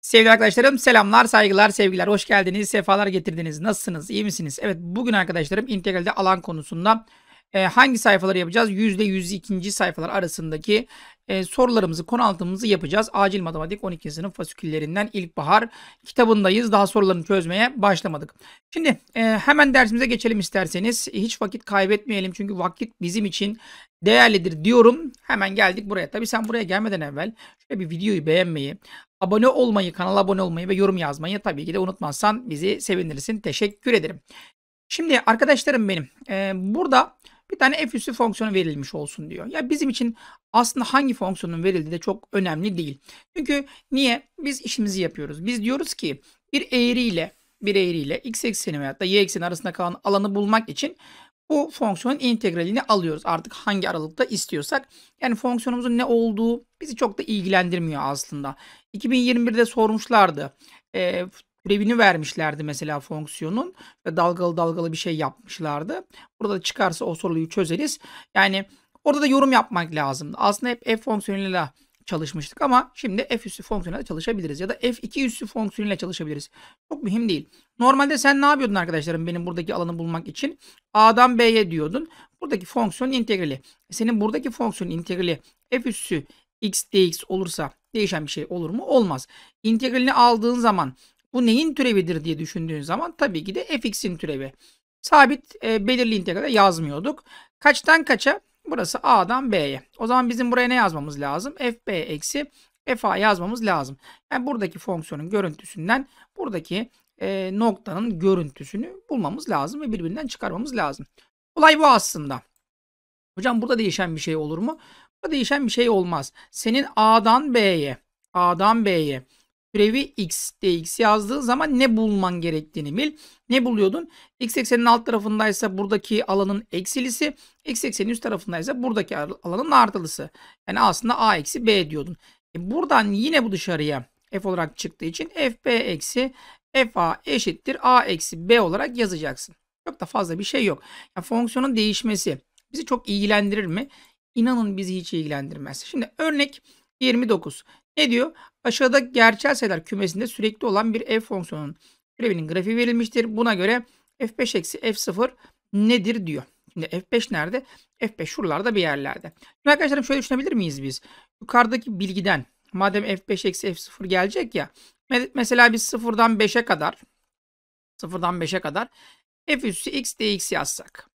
Sevgili arkadaşlarım selamlar, saygılar, sevgiler. Hoş geldiniz, sefalar getirdiniz. Nasılsınız, iyi misiniz? Evet bugün arkadaşlarım integralde alan konusunda e, hangi sayfaları yapacağız? %102. sayfalar arasındaki e, sorularımızı, konu altımızı yapacağız. Acil Matematik 12. sınıf fasiküllerinden ilkbahar kitabındayız. Daha sorularını çözmeye başlamadık. Şimdi e, hemen dersimize geçelim isterseniz. Hiç vakit kaybetmeyelim çünkü vakit bizim için değerlidir diyorum. Hemen geldik buraya. Tabi sen buraya gelmeden evvel şöyle bir videoyu beğenmeyi, abone olmayı, kanala abone olmayı ve yorum yazmayı tabii ki de unutmazsan bizi sevinirsin. Teşekkür ederim. Şimdi arkadaşlarım benim e, burada bir tane f üssü fonksiyonu verilmiş olsun diyor. Ya bizim için aslında hangi fonksiyonun verildiği de çok önemli değil. Çünkü niye? Biz işimizi yapıyoruz. Biz diyoruz ki bir eğriyle bir eğriyle x ekseni veyahut da y ekseni arasında kalan alanı bulmak için bu fonksiyonun integralini alıyoruz artık hangi aralıkta istiyorsak. Yani fonksiyonumuzun ne olduğu bizi çok da ilgilendirmiyor aslında. 2021'de sormuşlardı. E, türevini vermişlerdi mesela fonksiyonun ve dalgalı dalgalı bir şey yapmışlardı. Burada da çıkarsa o soruyu çözeriz. Yani orada da yorum yapmak lazım. Aslında hep f fonksiyonuyla çalışmıştık ama şimdi f üssü fonksiyonuyla çalışabiliriz ya da f2 üssü fonksiyonuyla çalışabiliriz. Çok mühim değil. Normalde sen ne yapıyordun arkadaşlarım benim buradaki alanı bulmak için? A'dan B'ye diyordun. Buradaki fonksiyon integrali. E, senin buradaki fonksiyon integrali f üssü x dx olursa değişen bir şey olur mu? Olmaz. İntegralini aldığın zaman bu neyin türevidir diye düşündüğün zaman tabii ki de fx'in türevi. Sabit e, belirli integrali yazmıyorduk. Kaçtan kaça? Burası A'dan B'ye. O zaman bizim buraya ne yazmamız lazım? FB eksi FA yazmamız lazım. Yani buradaki fonksiyonun görüntüsünden buradaki e, noktanın görüntüsünü bulmamız lazım ve birbirinden çıkarmamız lazım. Olay bu aslında. Hocam burada değişen bir şey olur mu? Burada değişen bir şey olmaz. Senin A'dan B'ye, A'dan B'ye türevi x dx yazdığın zaman ne bulman gerektiğini bil. Ne buluyordun? x eksenin alt tarafındaysa buradaki alanın eksilisi, x eksenin üst tarafındaysa buradaki alanın artılısı. Yani aslında a eksi b diyordun. E buradan yine bu dışarıya f olarak çıktığı için fb eksi fa eşittir a eksi b olarak yazacaksın. Çok da fazla bir şey yok. Yani fonksiyonun değişmesi bizi çok ilgilendirir mi? İnanın bizi hiç ilgilendirmez. Şimdi örnek 29. Ne diyor? Aşağıda gerçel sayılar kümesinde sürekli olan bir f fonksiyonunun türevinin grafiği verilmiştir. Buna göre f5 eksi f0 nedir diyor. Şimdi f5 nerede? f5 şuralarda bir yerlerde. Şimdi arkadaşlarım şöyle düşünebilir miyiz biz? Yukarıdaki bilgiden madem f5 eksi f0 gelecek ya. Mesela biz 0'dan 5'e kadar 0'dan 5'e kadar f üssü x dx yazsak.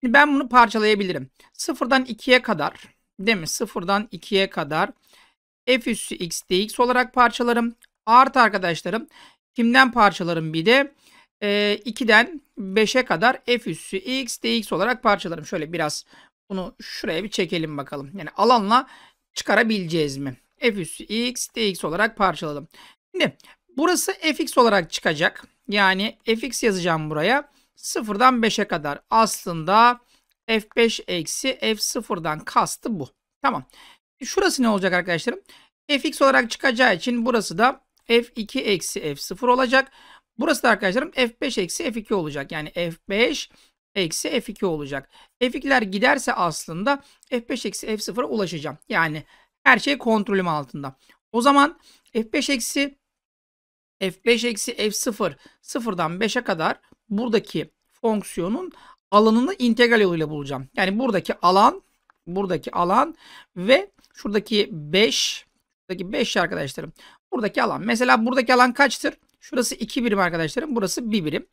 Şimdi ben bunu parçalayabilirim. 0'dan 2'ye kadar değil mi? 0'dan 2'ye kadar f üssü x dx olarak parçalarım. Artı arkadaşlarım kimden parçalarım bir de e, 2'den 5'e kadar f üssü x dx olarak parçalarım. Şöyle biraz bunu şuraya bir çekelim bakalım. Yani alanla çıkarabileceğiz mi? f üssü x dx olarak parçaladım. Şimdi burası fx olarak çıkacak. Yani fx yazacağım buraya. 0'dan 5'e kadar aslında f5 eksi f0'dan kastı bu. Tamam. Şurası ne olacak arkadaşlarım? fx olarak çıkacağı için burası da f2 eksi f0 olacak. Burası da arkadaşlarım f5 eksi f2 olacak. Yani f5 eksi f2 olacak. f2'ler giderse aslında f5 eksi f0'a ulaşacağım. Yani her şey kontrolüm altında. O zaman f5 eksi f5 eksi f0 sıfırdan 5'e kadar buradaki fonksiyonun alanını integral yoluyla bulacağım. Yani buradaki alan buradaki alan ve Şuradaki 5. Şuradaki 5 arkadaşlarım. Buradaki alan. Mesela buradaki alan kaçtır? Şurası 2 birim arkadaşlarım. Burası 1 bir birim.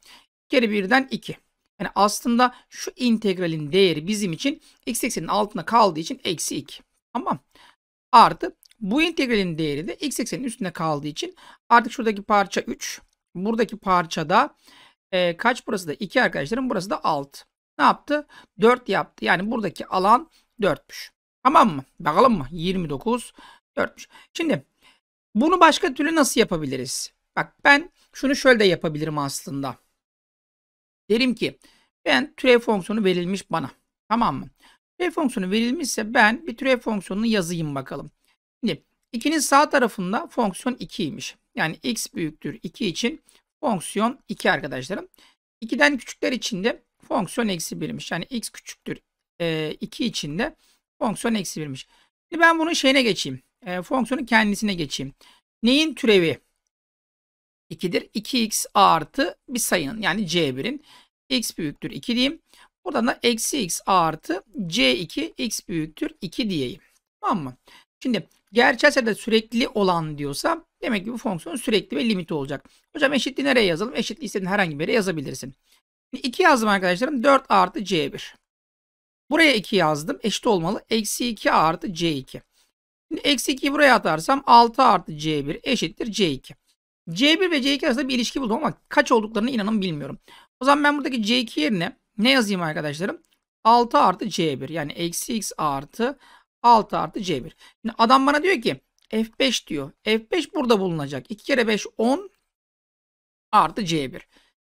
Geri birden 2. Yani aslında şu integralin değeri bizim için x eksenin altına kaldığı için eksi 2. Tamam. Artı bu integralin değeri de x eksenin üstünde kaldığı için artık şuradaki parça 3. Buradaki parçada e, kaç burası da 2 arkadaşlarım burası da 6. Ne yaptı? 4 yaptı. Yani buradaki alan 4'müş. Tamam mı? Bakalım mı? 29 4'müş. Şimdi bunu başka türlü nasıl yapabiliriz? Bak ben şunu şöyle de yapabilirim aslında. Derim ki ben türev fonksiyonu verilmiş bana. Tamam mı? Türev fonksiyonu verilmişse ben bir türev fonksiyonunu yazayım bakalım. Şimdi 2'nin sağ tarafında fonksiyon 2'ymiş. Yani x büyüktür 2 için fonksiyon 2 arkadaşlarım. 2'den küçükler için de fonksiyon eksi 1'miş. Yani x küçüktür e, 2 için de Fonksiyon eksi birmiş. Şimdi ben bunun şeyine geçeyim. E, fonksiyonun kendisine geçeyim. Neyin türevi? 2'dir. 2x artı bir sayının yani c1'in x büyüktür 2 diyeyim. Buradan da eksi x artı c2 x büyüktür 2 diyeyim. Tamam mı? Şimdi gerçel sayıda sürekli olan diyorsa demek ki bu fonksiyon sürekli ve limiti olacak. Hocam eşitliği nereye yazalım? Eşitliği istediğin herhangi bir yere yazabilirsin. 2 yazdım arkadaşlarım. 4 artı c1. Buraya 2 yazdım. Eşit olmalı. Eksi 2 artı C2. Şimdi eksi 2'yi buraya atarsam 6 artı C1 eşittir C2. C1 ve C2 arasında bir ilişki buldum ama kaç olduklarını inanın bilmiyorum. O zaman ben buradaki C2 yerine ne yazayım arkadaşlarım? 6 artı C1 yani eksi x artı 6 artı C1. Şimdi adam bana diyor ki F5 diyor. F5 burada bulunacak. 2 kere 5 10 artı C1.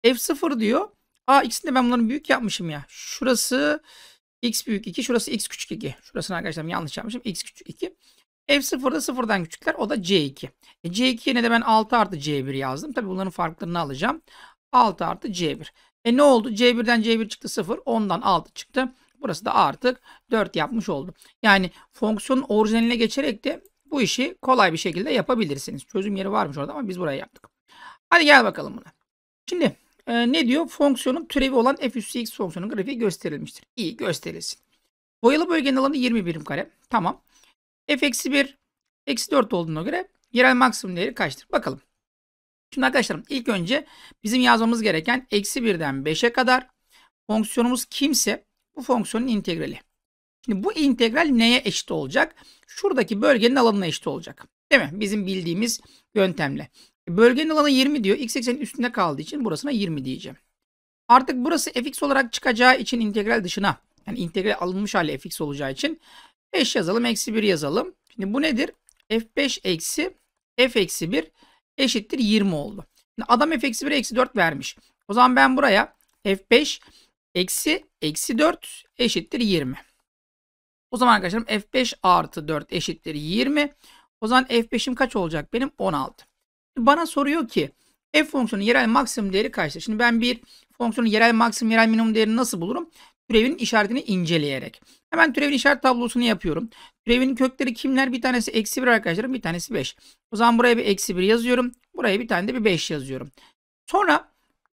F0 diyor. A ikisini de ben bunların büyük yapmışım ya. Şurası x büyük 2 şurası x küçük 2. Şurasını arkadaşlar yanlış yapmışım. x küçük 2. F0 da sıfırdan küçükler. O da C2. E, C2'ye ne de ben 6 artı C1 yazdım. Tabi bunların farklarını alacağım. 6 artı C1. E ne oldu? C1'den C1 çıktı 0. 10'dan 6 çıktı. Burası da artık 4 yapmış oldu. Yani fonksiyonun orijinaline geçerek de bu işi kolay bir şekilde yapabilirsiniz. Çözüm yeri varmış orada ama biz buraya yaptık. Hadi gel bakalım buna. Şimdi e, ne diyor? Fonksiyonun türevi olan f üssü x fonksiyonun grafiği gösterilmiştir. İyi gösterilsin. Boyalı bölgenin alanı 20 birim kare. Tamam. f eksi 1 eksi 4 olduğuna göre yerel maksimum değeri kaçtır? Bakalım. Şimdi arkadaşlarım ilk önce bizim yazmamız gereken eksi 1'den 5'e kadar fonksiyonumuz kimse bu fonksiyonun integrali. Şimdi bu integral neye eşit olacak? Şuradaki bölgenin alanına eşit olacak. Değil mi? Bizim bildiğimiz yöntemle. Bölgenin alanı 20 diyor. X eksenin üstünde kaldığı için burasına 20 diyeceğim. Artık burası fx olarak çıkacağı için integral dışına yani integral alınmış hali fx olacağı için 5 yazalım eksi 1 yazalım. Şimdi bu nedir? f5 eksi f eksi 1 eşittir 20 oldu. Şimdi adam f eksi 1 eksi 4 vermiş. O zaman ben buraya f5 eksi eksi 4 eşittir 20. O zaman arkadaşlarım f5 artı 4 eşittir 20. O zaman f5'im kaç olacak benim? 16. Bana soruyor ki f fonksiyonun yerel maksimum değeri kaçtır? Şimdi ben bir fonksiyonun yerel maksimum, yerel minimum değerini nasıl bulurum? Türevin işaretini inceleyerek. Hemen türevin işaret tablosunu yapıyorum. Türevin kökleri kimler? Bir tanesi eksi 1 arkadaşlarım, bir tanesi 5. O zaman buraya bir eksi 1 yazıyorum. Buraya bir tane de bir 5 yazıyorum. Sonra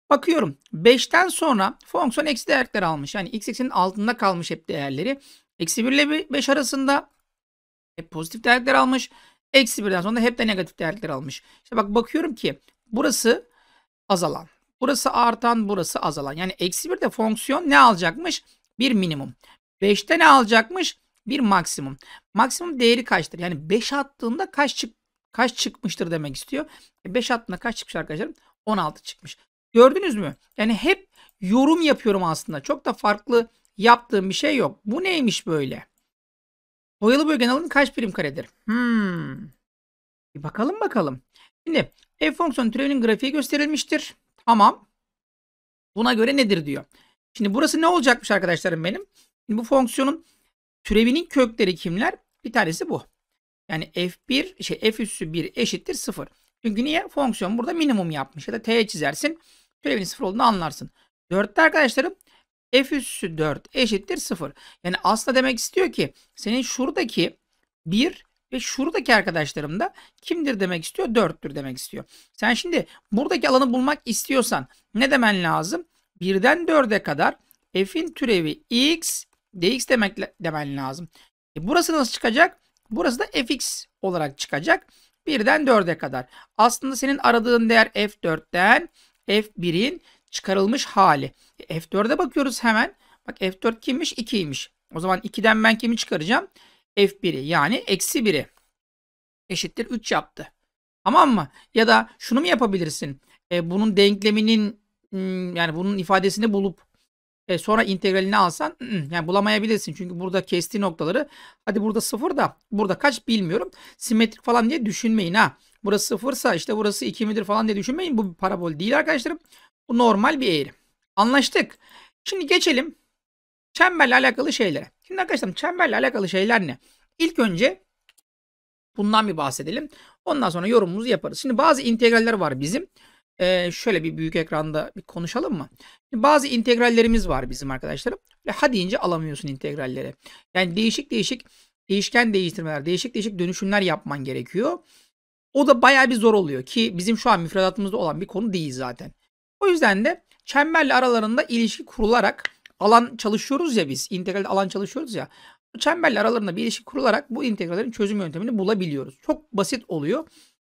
bakıyorum. 5'ten sonra fonksiyon eksi değerler almış. Yani x eksenin altında kalmış hep değerleri. Eksi 1 ile 5 arasında hep pozitif değerler almış. Eksi birden sonra hep de negatif değerler almış. İşte bak bakıyorum ki burası azalan. Burası artan, burası azalan. Yani eksi bir de fonksiyon ne alacakmış? Bir minimum. 5'te ne alacakmış? Bir maksimum. Maksimum değeri kaçtır? Yani 5 attığında kaç çık kaç çıkmıştır demek istiyor. 5 e, attığında kaç çıkmış arkadaşlarım? 16 çıkmış. Gördünüz mü? Yani hep yorum yapıyorum aslında. Çok da farklı yaptığım bir şey yok. Bu neymiş böyle? Boyalı bölgenin alanı kaç birim karedir? Hmm. Bir bakalım bakalım. Şimdi f fonksiyon türevinin grafiği gösterilmiştir. Tamam. Buna göre nedir diyor. Şimdi burası ne olacakmış arkadaşlarım benim? Şimdi bu fonksiyonun türevinin kökleri kimler? Bir tanesi bu. Yani f1 şey f üssü 1 eşittir 0. Çünkü niye? Fonksiyon burada minimum yapmış ya da t çizersin. Türevinin 0 olduğunu anlarsın. 4'te arkadaşlarım f üssü 4 eşittir 0. Yani aslında demek istiyor ki senin şuradaki 1 ve şuradaki arkadaşlarım da kimdir demek istiyor? 4'tür demek istiyor. Sen şimdi buradaki alanı bulmak istiyorsan ne demen lazım? 1'den 4'e kadar f'in türevi x dx demek demen lazım. E burası nasıl çıkacak? Burası da fx olarak çıkacak. 1'den 4'e kadar. Aslında senin aradığın değer f4'ten f1'in çıkarılmış hali. F4'e bakıyoruz hemen. Bak F4 kimmiş? 2'ymiş. O zaman 2'den ben kimi çıkaracağım? F1'i yani eksi 1'i. Eşittir 3 yaptı. Tamam mı? Ya da şunu mu yapabilirsin? E, bunun denkleminin hmm, yani bunun ifadesini bulup e, sonra integralini alsan hmm, yani bulamayabilirsin. Çünkü burada kestiği noktaları hadi burada 0 da burada kaç bilmiyorum. Simetrik falan diye düşünmeyin ha. Burası sıfırsa işte burası 2 midir falan diye düşünmeyin. Bu bir parabol değil arkadaşlarım. Bu normal bir eğri. Anlaştık. Şimdi geçelim çemberle alakalı şeylere. Şimdi arkadaşlar çemberle alakalı şeyler ne? İlk önce bundan bir bahsedelim. Ondan sonra yorumumuzu yaparız. Şimdi bazı integraller var bizim. Ee, şöyle bir büyük ekranda bir konuşalım mı? Şimdi bazı integrallerimiz var bizim arkadaşlarım. Ve hadi ince alamıyorsun integralleri. Yani değişik değişik değişken değiştirmeler, değişik değişik dönüşümler yapman gerekiyor. O da bayağı bir zor oluyor ki bizim şu an müfredatımızda olan bir konu değil zaten. O yüzden de çemberle aralarında ilişki kurularak alan çalışıyoruz ya biz. integral alan çalışıyoruz ya. Çemberle aralarında bir ilişki kurularak bu integrallerin çözüm yöntemini bulabiliyoruz. Çok basit oluyor.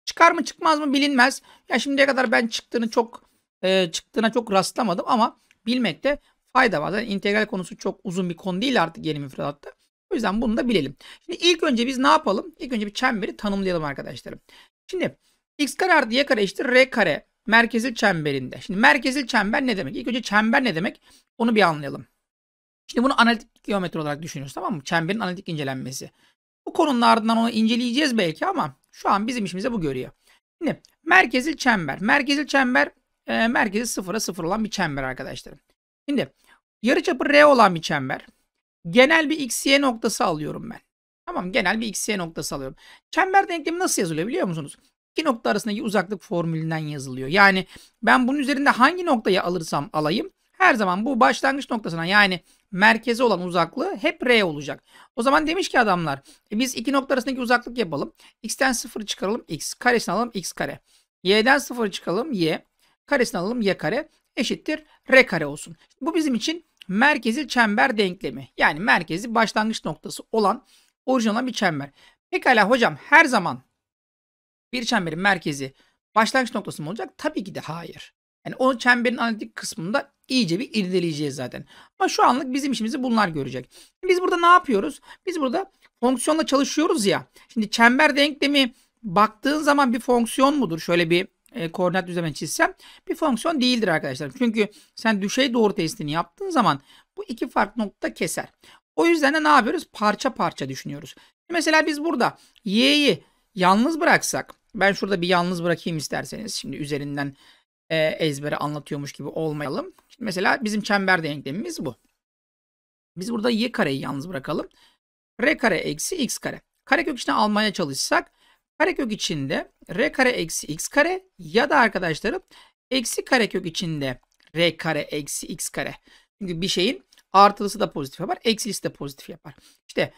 Çıkar mı çıkmaz mı bilinmez. Ya şimdiye kadar ben çıktığını çok e, çıktığına çok rastlamadım ama bilmekte fayda var. Yani integral konusu çok uzun bir konu değil artık yeni müfredatta. O yüzden bunu da bilelim. Şimdi ilk önce biz ne yapalım? İlk önce bir çemberi tanımlayalım arkadaşlarım. Şimdi x kare artı y kare eşittir r kare merkezil çemberinde. Şimdi merkezil çember ne demek? İlk önce çember ne demek? Onu bir anlayalım. Şimdi bunu analitik geometri olarak düşünüyoruz tamam mı? Çemberin analitik incelenmesi. Bu konunun ardından onu inceleyeceğiz belki ama şu an bizim işimize bu görüyor. Şimdi merkezil çember. Merkezil çember e, merkezi sıfıra sıfır olan bir çember arkadaşlarım. Şimdi yarıçapı R olan bir çember. Genel bir x, y noktası alıyorum ben. Tamam genel bir x, y noktası alıyorum. Çember denklemi nasıl yazılıyor biliyor musunuz? iki nokta arasındaki uzaklık formülünden yazılıyor. Yani ben bunun üzerinde hangi noktayı alırsam alayım her zaman bu başlangıç noktasına yani merkeze olan uzaklığı hep R olacak. O zaman demiş ki adamlar e biz iki nokta arasındaki uzaklık yapalım. X'ten 0 çıkaralım X. Karesini alalım X kare. Y'den 0 çıkaralım Y. Karesini alalım Y kare. Eşittir R kare olsun. Bu bizim için merkezi çember denklemi. Yani merkezi başlangıç noktası olan orijinal bir çember. Pekala hocam her zaman bir çemberin merkezi başlangıç noktası mı olacak? Tabii ki de hayır. Yani o çemberin analitik kısmında iyice bir irdeleyeceğiz zaten. Ama şu anlık bizim işimizi bunlar görecek. Biz burada ne yapıyoruz? Biz burada fonksiyonla çalışıyoruz ya. Şimdi çember denklemi baktığın zaman bir fonksiyon mudur? Şöyle bir e, koordinat düzlemini çizsem bir fonksiyon değildir arkadaşlar. Çünkü sen düşey doğru testini yaptığın zaman bu iki farklı nokta keser. O yüzden de ne yapıyoruz? Parça parça düşünüyoruz. Mesela biz burada y'yi yalnız bıraksak ben şurada bir yalnız bırakayım isterseniz. Şimdi üzerinden e, ezbere anlatıyormuş gibi olmayalım. Şimdi mesela bizim çember denklemimiz bu. Biz burada y kareyi yalnız bırakalım. r kare eksi x kare. Karekök içine almaya çalışsak karekök içinde r kare eksi x kare ya da arkadaşlarım eksi karekök içinde r kare eksi x kare. Çünkü bir şeyin artılısı da pozitif yapar, eksilisi de pozitif yapar. İşte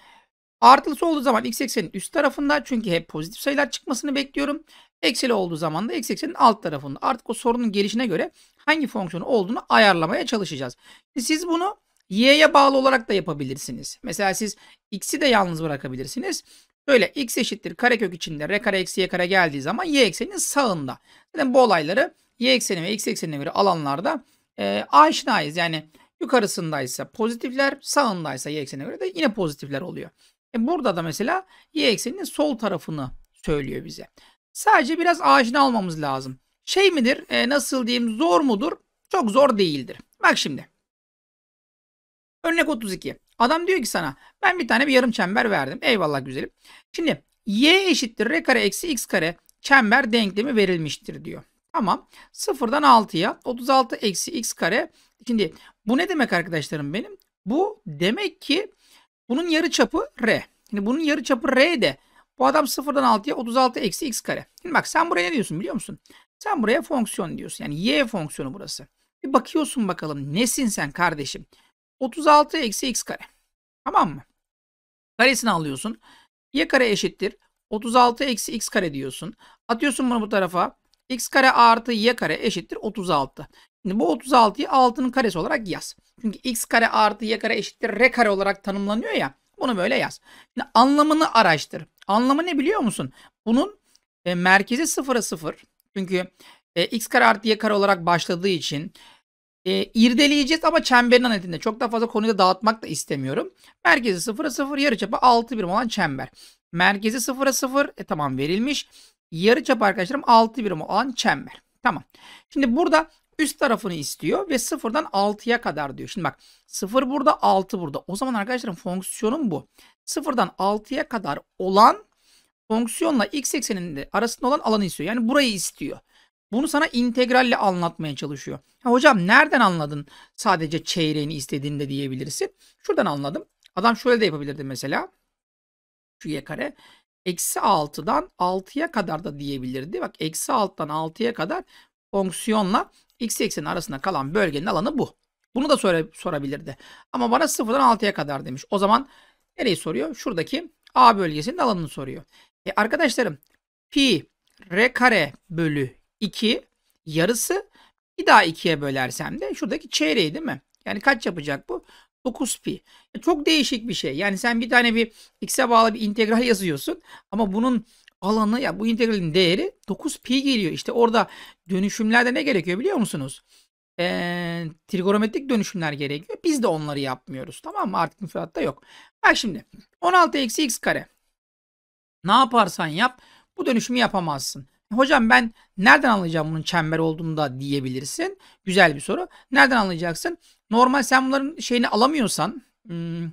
Artılısı olduğu zaman x eksenin üst tarafında çünkü hep pozitif sayılar çıkmasını bekliyorum. Eksili olduğu zaman da x eksenin alt tarafında. Artık o sorunun gelişine göre hangi fonksiyonu olduğunu ayarlamaya çalışacağız. Siz bunu y'ye bağlı olarak da yapabilirsiniz. Mesela siz x'i de yalnız bırakabilirsiniz. Böyle x eşittir karekök içinde r kare eksi y kare geldiği zaman y ekseninin sağında. Zaten bu olayları y ekseni ve x eksenine göre alanlarda e, aşinayız. Yani yukarısındaysa pozitifler, sağındaysa y eksenine göre de yine pozitifler oluyor. E burada da mesela y ekseninin sol tarafını söylüyor bize. Sadece biraz aşina almamız lazım. Şey midir? E, nasıl diyeyim? Zor mudur? Çok zor değildir. Bak şimdi. Örnek 32. Adam diyor ki sana ben bir tane bir yarım çember verdim. Eyvallah güzelim. Şimdi y eşittir r kare eksi x kare çember denklemi verilmiştir diyor. Tamam. 0'dan 6'ya 36 eksi x kare. Şimdi bu ne demek arkadaşlarım benim? Bu demek ki bunun yarı çapı R. Şimdi bunun yarı çapı R de bu adam sıfırdan 6'ya 36 eksi x kare. Şimdi bak sen buraya ne diyorsun biliyor musun? Sen buraya fonksiyon diyorsun. Yani y fonksiyonu burası. Bir bakıyorsun bakalım nesin sen kardeşim? 36 eksi x kare. Tamam mı? Karesini alıyorsun. y kare eşittir. 36 eksi x kare diyorsun. Atıyorsun bunu bu tarafa. x kare artı y kare eşittir 36. Şimdi bu 36'yı 6'nın karesi olarak yaz. Çünkü x kare artı y kare eşittir r kare olarak tanımlanıyor ya. Bunu böyle yaz. Şimdi anlamını araştır. Anlamı ne biliyor musun? Bunun e, merkezi sıfıra 0 Çünkü e, x kare artı y kare olarak başladığı için e, irdeleyeceğiz ama çemberin anetinde. Çok daha fazla konuyu da dağıtmak da istemiyorum. Merkezi sıfıra 0 yarıçapı 6 birim olan çember. Merkezi sıfıra 0 E, tamam verilmiş. Yarıçap arkadaşlarım 6 birim olan çember. Tamam. Şimdi burada Üst tarafını istiyor ve 0'dan 6'ya kadar diyor. Şimdi bak 0 burada 6 burada. O zaman arkadaşlarım fonksiyonum bu. 0'dan 6'ya kadar olan fonksiyonla x ekseninde arasında olan alanı istiyor. Yani burayı istiyor. Bunu sana integralle anlatmaya çalışıyor. Ha, hocam nereden anladın sadece çeyreğini istediğinde diyebilirsin. Şuradan anladım. Adam şöyle de yapabilirdi mesela. Şu y kare. Eksi 6'dan 6'ya kadar da diyebilirdi. Bak eksi 6'dan 6'ya kadar fonksiyonla x ekseni arasında kalan bölgenin alanı bu. Bunu da sor sorabilirdi. Ama bana 0'dan 6'ya kadar demiş. O zaman nereyi soruyor? Şuradaki A bölgesinin alanını soruyor. E arkadaşlarım pi r kare bölü 2 yarısı bir daha 2'ye bölersem de şuradaki çeyreği değil mi? Yani kaç yapacak bu? 9 pi. E çok değişik bir şey. Yani sen bir tane bir x'e bağlı bir integral yazıyorsun ama bunun alanı ya bu integralin değeri 9pi geliyor. İşte orada dönüşümlerde ne gerekiyor biliyor musunuz? Ee, trigonometrik dönüşümler gerekiyor. Biz de onları yapmıyoruz. Tamam mı? Artık müfredatta yok. Bak şimdi 16 eksi x kare. Ne yaparsan yap bu dönüşümü yapamazsın. Hocam ben nereden anlayacağım bunun çember olduğunu da diyebilirsin. Güzel bir soru. Nereden anlayacaksın? Normal sen bunların şeyini alamıyorsan, hmm,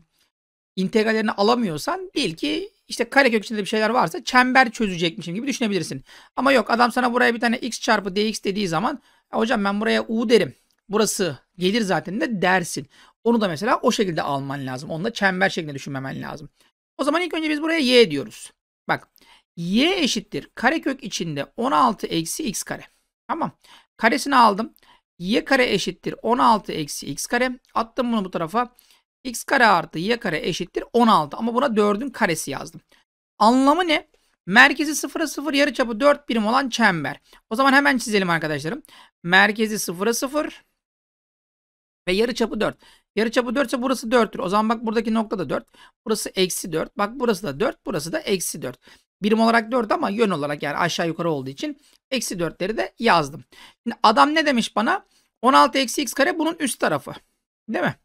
integrallerini alamıyorsan bil ki işte karekök içinde bir şeyler varsa çember çözecekmişim gibi düşünebilirsin. Ama yok adam sana buraya bir tane x çarpı dx dediği zaman hocam ben buraya u derim. Burası gelir zaten de dersin. Onu da mesela o şekilde alman lazım. Onu da çember şeklinde düşünmemen lazım. O zaman ilk önce biz buraya y diyoruz. Bak y eşittir karekök içinde 16 eksi x kare. Tamam. Karesini aldım. y kare eşittir 16 eksi x kare. Attım bunu bu tarafa x kare artı y kare eşittir 16. Ama buna 4'ün karesi yazdım. Anlamı ne? Merkezi 0'a 0 yarıçapı 4 birim olan çember. O zaman hemen çizelim arkadaşlarım. Merkezi 0'a 0 ve yarıçapı 4. Yarıçapı 4 ise burası 4'tür. O zaman bak buradaki nokta da 4. Burası eksi 4. Bak burası da 4. Burası da eksi 4. Birim olarak 4 ama yön olarak yani aşağı yukarı olduğu için eksi 4'leri de yazdım. Şimdi adam ne demiş bana? 16 eksi x kare bunun üst tarafı. Değil mi?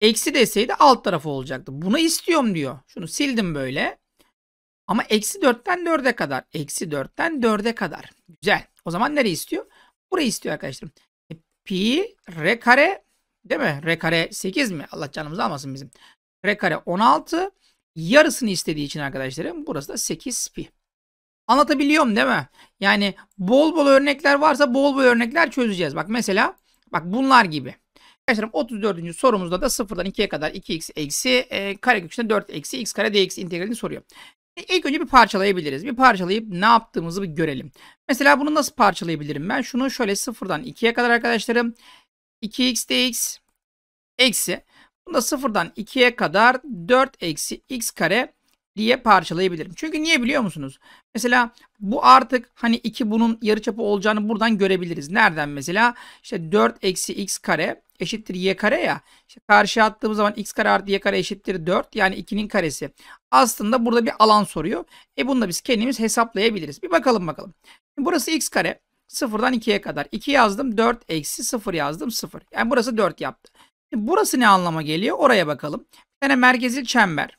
Eksi deseydi alt tarafı olacaktı. Bunu istiyorum diyor. Şunu sildim böyle. Ama eksi 4'ten 4'e kadar. Eksi 4'ten 4'e kadar. Güzel. O zaman nereyi istiyor? Burayı istiyor arkadaşlarım. E, pi r kare değil mi? R kare 8 mi? Allah canımızı almasın bizim. R kare 16. Yarısını istediği için arkadaşlarım burası da 8 pi. Anlatabiliyorum değil mi? Yani bol bol örnekler varsa bol bol örnekler çözeceğiz. Bak mesela bak bunlar gibi. Arkadaşlarım 34. sorumuzda da 0'dan 2'ye kadar 2x eksi e, kare kökünden 4 eksi x kare dx integralini soruyor. E, ilk önce bir parçalayabiliriz. Bir parçalayıp ne yaptığımızı bir görelim. Mesela bunu nasıl parçalayabilirim ben? Şunu şöyle 0'dan 2'ye kadar arkadaşlarım 2x dx eksi bunu da 0'dan 2'ye kadar 4 eksi x kare diye parçalayabilirim. Çünkü niye biliyor musunuz? Mesela bu artık hani 2 bunun yarıçapı olacağını buradan görebiliriz. Nereden mesela? İşte 4 eksi x kare eşittir y kare ya. İşte karşıya attığımız zaman x kare artı y kare eşittir 4. Yani 2'nin karesi. Aslında burada bir alan soruyor. E bunu da biz kendimiz hesaplayabiliriz. Bir bakalım bakalım. burası x kare. 0'dan 2'ye kadar. 2 yazdım 4 eksi 0 yazdım 0. Yani burası 4 yaptı. burası ne anlama geliyor? Oraya bakalım. Bir tane merkezil çember.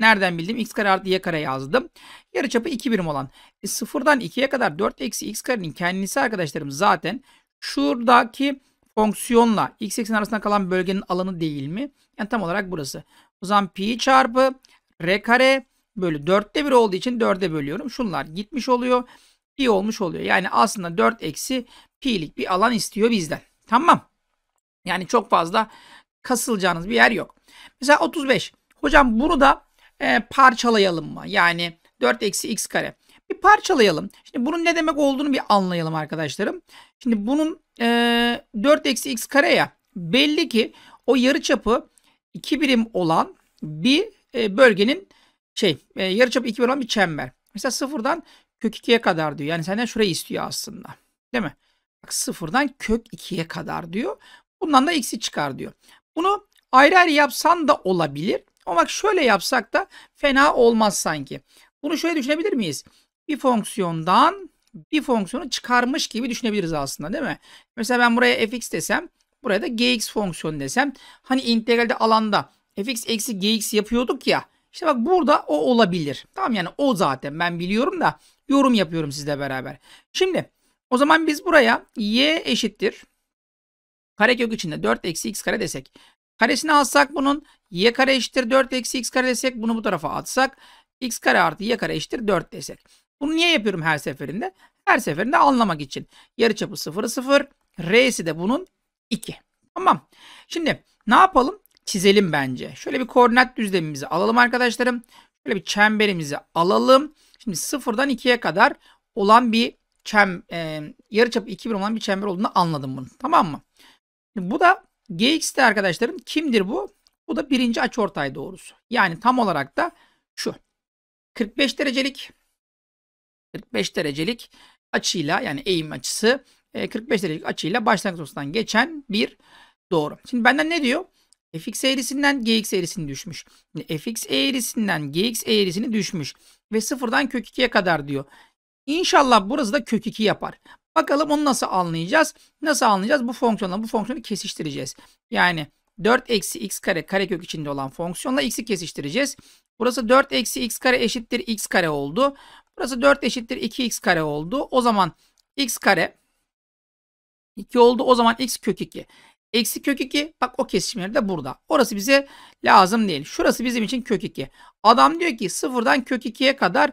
Nereden bildim? x kare artı y kare yazdım. Yarıçapı 2 birim olan. E, 0'dan 2'ye kadar 4 eksi x karenin kendisi arkadaşlarım zaten şuradaki fonksiyonla x eksen arasında kalan bölgenin alanı değil mi? Yani tam olarak burası. O zaman pi çarpı r kare bölü 4'te 1 olduğu için 4'e bölüyorum. Şunlar gitmiş oluyor. Pi olmuş oluyor. Yani aslında 4 eksi pi'lik bir alan istiyor bizden. Tamam. Yani çok fazla kasılacağınız bir yer yok. Mesela 35. Hocam bunu da e, parçalayalım mı? Yani 4 eksi x kare. Bir parçalayalım. Şimdi bunun ne demek olduğunu bir anlayalım arkadaşlarım. Şimdi bunun e, 4 eksi x kare ya belli ki o yarıçapı 2 birim olan bir e, bölgenin şey e, yarıçapı 2 birim olan bir çember. Mesela sıfırdan kök 2'ye kadar diyor. Yani senden şurayı istiyor aslında. Değil mi? Bak sıfırdan kök 2'ye kadar diyor. Bundan da x'i çıkar diyor. Bunu ayrı ayrı yapsan da olabilir. Ama bak şöyle yapsak da fena olmaz sanki. Bunu şöyle düşünebilir miyiz? Bir fonksiyondan bir fonksiyonu çıkarmış gibi düşünebiliriz aslında değil mi? Mesela ben buraya fx desem buraya da gx fonksiyonu desem hani integralde alanda fx eksi gx yapıyorduk ya işte bak burada o olabilir. Tamam yani o zaten ben biliyorum da yorum yapıyorum sizle beraber. Şimdi o zaman biz buraya y eşittir karekök içinde 4 eksi x kare desek. Karesini alsak bunun y kare eşittir 4 eksi x kare desek bunu bu tarafa atsak x kare artı y kare eşittir 4 desek. Bunu niye yapıyorum her seferinde? Her seferinde anlamak için. Yarıçapı 0 0. R'si de bunun 2. Tamam. Şimdi ne yapalım? Çizelim bence. Şöyle bir koordinat düzlemimizi alalım arkadaşlarım. Şöyle bir çemberimizi alalım. Şimdi 0'dan 2'ye kadar olan bir çem, e, yarıçapı 2 birim olan bir çember olduğunu anladım bunu. Tamam mı? Şimdi bu da GX'te arkadaşlarım kimdir bu? Bu da birinci açıortay doğrusu. Yani tam olarak da şu. 45 derecelik 45 derecelik açıyla yani eğim açısı 45 e, derecelik açıyla başlangıç noktasından geçen bir doğru. Şimdi benden ne diyor? fx eğrisinden gx eğrisini düşmüş. Şimdi fx eğrisinden gx eğrisini düşmüş. Ve sıfırdan kök 2'ye kadar diyor. İnşallah burası da kök 2 yapar. Bakalım onu nasıl anlayacağız? Nasıl anlayacağız? Bu fonksiyonla bu fonksiyonu kesiştireceğiz. Yani 4 eksi x kare karekök içinde olan fonksiyonla x'i kesiştireceğiz. Burası 4 eksi x kare eşittir x kare oldu. Burası 4 eşittir 2x kare oldu. O zaman x kare 2 oldu. O zaman x kök 2. Eksi kök 2 bak o kesişimleri de burada. Orası bize lazım değil. Şurası bizim için kök 2. Adam diyor ki sıfırdan kök 2'ye kadar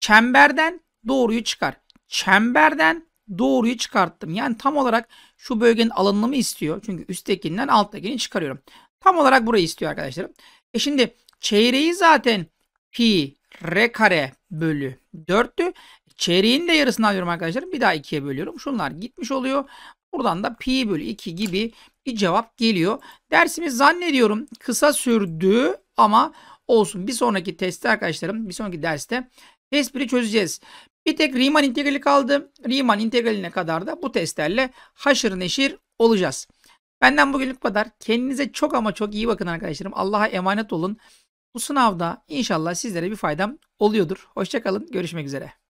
çemberden doğruyu çıkar. Çemberden doğruyu çıkarttım. Yani tam olarak şu bölgenin alanını istiyor? Çünkü üsttekinden alttakini çıkarıyorum. Tam olarak burayı istiyor arkadaşlarım. E şimdi Çeyreği zaten pi r kare bölü 4'tü. Çeyreğin de yarısını alıyorum arkadaşlar. Bir daha 2'ye bölüyorum. Şunlar gitmiş oluyor. Buradan da pi bölü 2 gibi bir cevap geliyor. Dersimiz zannediyorum kısa sürdü ama olsun. Bir sonraki testte arkadaşlarım bir sonraki derste test çözeceğiz. Bir tek Riemann integrali kaldı. Riemann integraline kadar da bu testlerle haşır neşir olacağız. Benden bugünlük kadar. Kendinize çok ama çok iyi bakın arkadaşlarım. Allah'a emanet olun. Bu sınavda inşallah sizlere bir faydam oluyordur. Hoşçakalın. Görüşmek üzere.